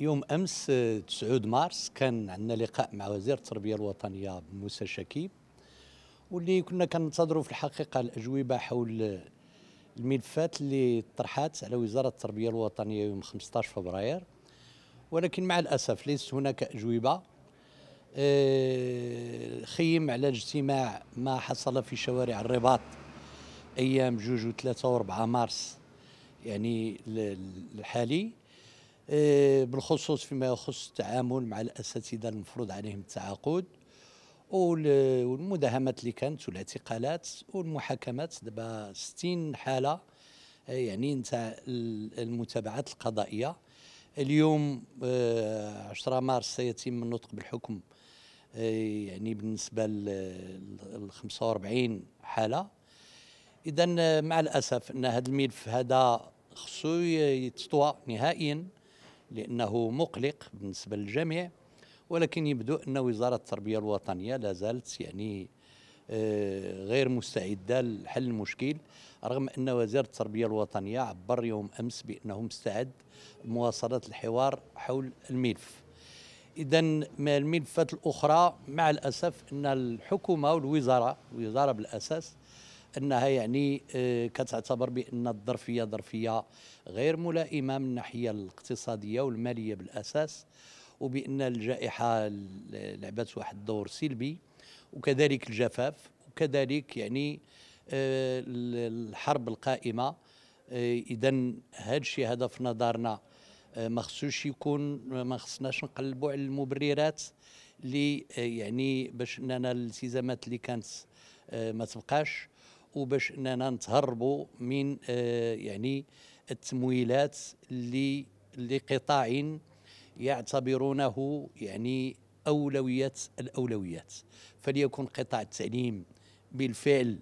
يوم امس 9 مارس كان عندنا لقاء مع وزير التربيه الوطنيه موسى شكيب واللي كنا كننتظروا في الحقيقه الاجوبه حول الملفات اللي طرحات على وزاره التربيه الوطنيه يوم 15 فبراير ولكن مع الاسف ليس هناك اجوبه آه، خيم على الاجتماع ما حصل في شوارع الرباط ايام 2 و 3 و 4 مارس يعني الحالي إيه، بالخصوص فيما يخص التعامل مع الاساتذه المفروض عليهم التعاقد والمداهمات اللي كانت والاعتقالات والمحاكمات دابا 60 حاله إيه، يعني نتاع المتابعات القضائيه اليوم 10 إيه، مارس سيتم النطق بالحكم يعني بالنسبه ل 45 حاله اذا مع الاسف ان هذا الملف هذا خصو يتطوى نهائيا لأنه مقلق بالنسبة للجميع ولكن يبدو أن وزارة التربية الوطنية لا زالت يعني آه، غير مستعدة لحل المشكل رغم أن وزير التربية الوطنية عبر يوم أمس بأنه مستعد لمواصلة الحوار حول الملف إذا الملفات الأخرى مع الأسف أن الحكومة والوزارة الوزارة بالأساس انها يعني آه، كتعتبر بان الظرفيه ظرفيه غير ملائمه من الناحيه الاقتصاديه والماليه بالاساس وبان الجائحه لعبت واحد الدور سلبي وكذلك الجفاف وكذلك يعني آه، الحرب القائمه آه، اذا هذا الشيء هذا في نظرنا ما خصوش يكون ما خصناش نقلبوا على المبررات اللي يعني باش اننا الالتزامات اللي كانت ما تبقاش وباش اننا نتهربوا من آه، يعني التمويلات اللي لقطاع يعتبرونه يعني اولويه الاولويات فليكن قطاع التعليم بالفعل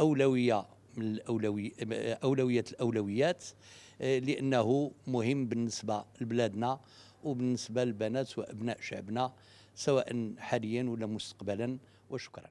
اولويه من الاولويه اولويه الاولويات آه، لانه مهم بالنسبه لبلادنا وبالنسبه للبنات وابناء شعبنا سواء حاليا ولا مستقبلا وشكرا